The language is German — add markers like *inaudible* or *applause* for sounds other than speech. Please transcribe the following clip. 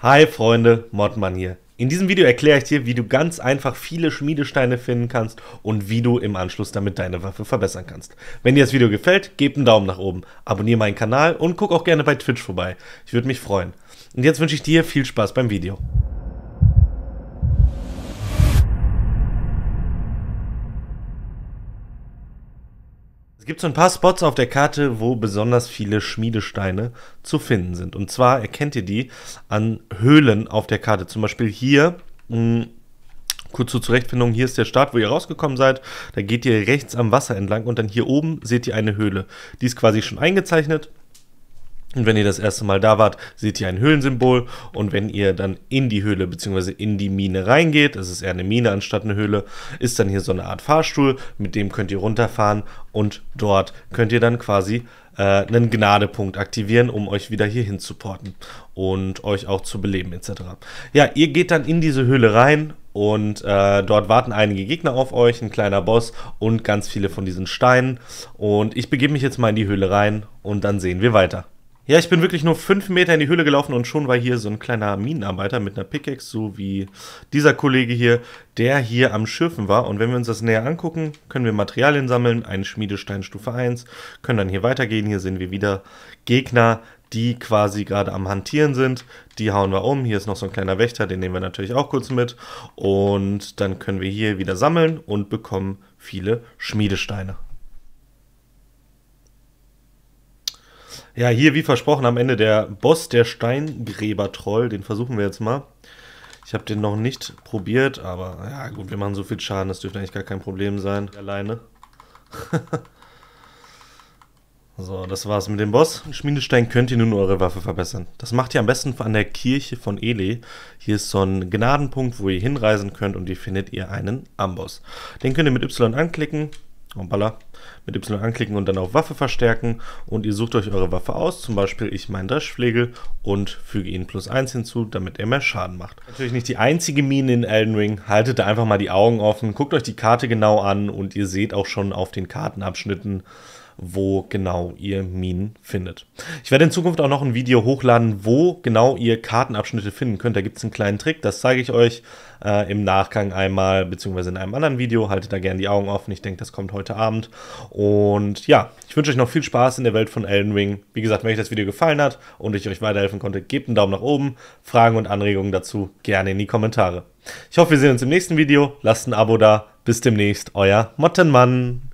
Hi Freunde, Modman hier. In diesem Video erkläre ich dir, wie du ganz einfach viele Schmiedesteine finden kannst und wie du im Anschluss damit deine Waffe verbessern kannst. Wenn dir das Video gefällt, gib einen Daumen nach oben, abonniere meinen Kanal und guck auch gerne bei Twitch vorbei. Ich würde mich freuen. Und jetzt wünsche ich dir viel Spaß beim Video. Es gibt so ein paar Spots auf der Karte, wo besonders viele Schmiedesteine zu finden sind. Und zwar erkennt ihr die an Höhlen auf der Karte. Zum Beispiel hier, mh, hm, kurz zur Zurechtfindung, hier ist der Start, wo ihr rausgekommen seid. Da geht ihr rechts am Wasser entlang und dann hier oben seht ihr eine Höhle. Die ist quasi schon eingezeichnet. Und wenn ihr das erste Mal da wart, seht ihr ein Höhlensymbol. Und wenn ihr dann in die Höhle bzw. in die Mine reingeht, das ist eher eine Mine anstatt eine Höhle, ist dann hier so eine Art Fahrstuhl, mit dem könnt ihr runterfahren und dort könnt ihr dann quasi äh, einen Gnadepunkt aktivieren, um euch wieder hier hin zu porten und euch auch zu beleben etc. Ja, ihr geht dann in diese Höhle rein und äh, dort warten einige Gegner auf euch, ein kleiner Boss und ganz viele von diesen Steinen. Und ich begebe mich jetzt mal in die Höhle rein und dann sehen wir weiter. Ja, ich bin wirklich nur fünf Meter in die Höhle gelaufen und schon war hier so ein kleiner Minenarbeiter mit einer Pickaxe, so wie dieser Kollege hier, der hier am Schürfen war. Und wenn wir uns das näher angucken, können wir Materialien sammeln, einen Schmiedestein Stufe 1, können dann hier weitergehen. Hier sehen wir wieder Gegner, die quasi gerade am Hantieren sind. Die hauen wir um. Hier ist noch so ein kleiner Wächter, den nehmen wir natürlich auch kurz mit. Und dann können wir hier wieder sammeln und bekommen viele Schmiedesteine. Ja, hier wie versprochen am Ende der Boss, der Steingräber-Troll. Den versuchen wir jetzt mal. Ich habe den noch nicht probiert, aber ja gut, wir machen so viel Schaden, das dürfte eigentlich gar kein Problem sein. Alleine. *laughs* so, das war's mit dem Boss. Schmiedestein könnt ihr nun eure Waffe verbessern. Das macht ihr am besten an der Kirche von Ele. Hier ist so ein Gnadenpunkt, wo ihr hinreisen könnt und hier findet ihr einen Amboss. Den könnt ihr mit Y anklicken und baller mit Y anklicken und dann auf Waffe verstärken und ihr sucht euch eure Waffe aus, zum Beispiel ich meinen Dreschpflege und füge ihn plus 1 hinzu, damit er mehr Schaden macht. Natürlich nicht die einzige Mine in Elden Ring, haltet da einfach mal die Augen offen, guckt euch die Karte genau an und ihr seht auch schon auf den Kartenabschnitten, wo genau ihr Minen findet. Ich werde in Zukunft auch noch ein Video hochladen, wo genau ihr Kartenabschnitte finden könnt. Da gibt es einen kleinen Trick, das zeige ich euch äh, im Nachgang einmal, beziehungsweise in einem anderen Video. Haltet da gerne die Augen offen. Ich denke, das kommt heute Abend. Und ja, ich wünsche euch noch viel Spaß in der Welt von Elden Ring. Wie gesagt, wenn euch das Video gefallen hat und ich euch weiterhelfen konnte, gebt einen Daumen nach oben. Fragen und Anregungen dazu gerne in die Kommentare. Ich hoffe, wir sehen uns im nächsten Video. Lasst ein Abo da. Bis demnächst, euer Mottenmann.